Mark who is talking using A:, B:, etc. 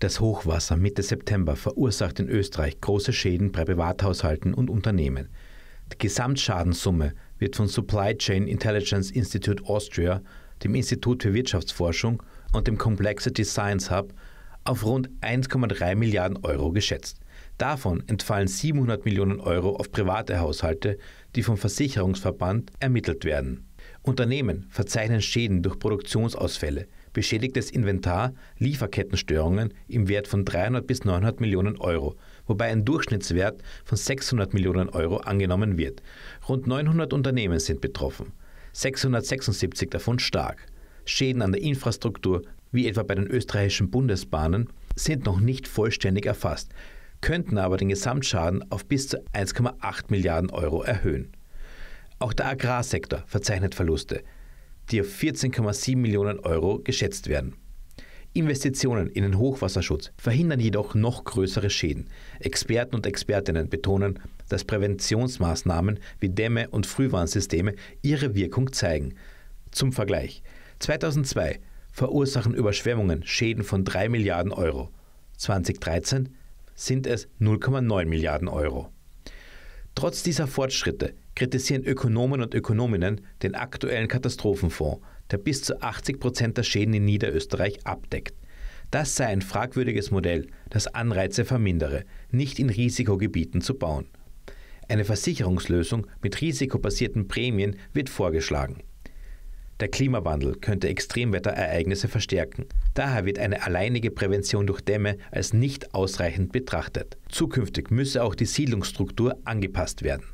A: Das Hochwasser Mitte September verursacht in Österreich große Schäden bei Privathaushalten und Unternehmen. Die Gesamtschadenssumme wird von Supply Chain Intelligence Institute Austria, dem Institut für Wirtschaftsforschung und dem Complexity Science Hub auf rund 1,3 Milliarden Euro geschätzt. Davon entfallen 700 Millionen Euro auf private Haushalte, die vom Versicherungsverband ermittelt werden. Unternehmen verzeichnen Schäden durch Produktionsausfälle – beschädigtes Inventar, Lieferkettenstörungen im Wert von 300 bis 900 Millionen Euro, wobei ein Durchschnittswert von 600 Millionen Euro angenommen wird. Rund 900 Unternehmen sind betroffen, 676 davon stark. Schäden an der Infrastruktur, wie etwa bei den österreichischen Bundesbahnen, sind noch nicht vollständig erfasst, könnten aber den Gesamtschaden auf bis zu 1,8 Milliarden Euro erhöhen. Auch der Agrarsektor verzeichnet Verluste die auf 14,7 Millionen Euro geschätzt werden. Investitionen in den Hochwasserschutz verhindern jedoch noch größere Schäden. Experten und Expertinnen betonen, dass Präventionsmaßnahmen wie Dämme und Frühwarnsysteme ihre Wirkung zeigen. Zum Vergleich. 2002 verursachen Überschwemmungen Schäden von 3 Milliarden Euro. 2013 sind es 0,9 Milliarden Euro. Trotz dieser Fortschritte kritisieren Ökonomen und Ökonominnen den aktuellen Katastrophenfonds, der bis zu 80 Prozent der Schäden in Niederösterreich abdeckt. Das sei ein fragwürdiges Modell, das Anreize vermindere, nicht in Risikogebieten zu bauen. Eine Versicherungslösung mit risikobasierten Prämien wird vorgeschlagen. Der Klimawandel könnte Extremwetterereignisse verstärken. Daher wird eine alleinige Prävention durch Dämme als nicht ausreichend betrachtet. Zukünftig müsse auch die Siedlungsstruktur angepasst werden.